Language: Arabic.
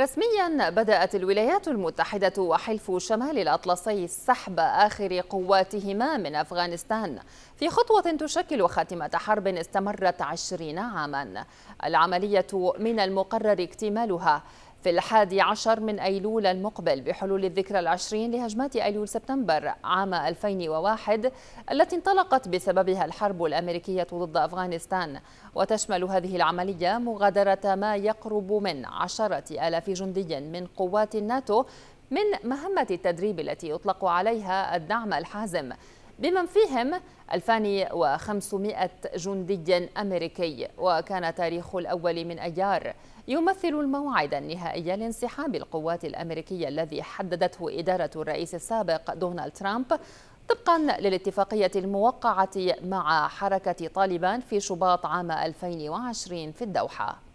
رسميا بدأت الولايات المتحدة وحلف شمال الأطلسي سحب آخر قواتهما من أفغانستان في خطوة تشكل خاتمة حرب استمرت عشرين عاما العملية من المقرر اكتمالها في الحادي عشر من أيلول المقبل بحلول الذكرى العشرين لهجمات أيلول سبتمبر عام 2001 التي انطلقت بسببها الحرب الأمريكية ضد أفغانستان وتشمل هذه العملية مغادرة ما يقرب من عشرة آلاف جندي من قوات الناتو من مهمة التدريب التي يطلق عليها الدعم الحازم بمن فيهم 2500 جندي أمريكي وكان تاريخ الأول من أيار يمثل الموعد النهائي لانسحاب القوات الأمريكية الذي حددته إدارة الرئيس السابق دونالد ترامب طبقا للاتفاقية الموقعة مع حركة طالبان في شباط عام 2020 في الدوحة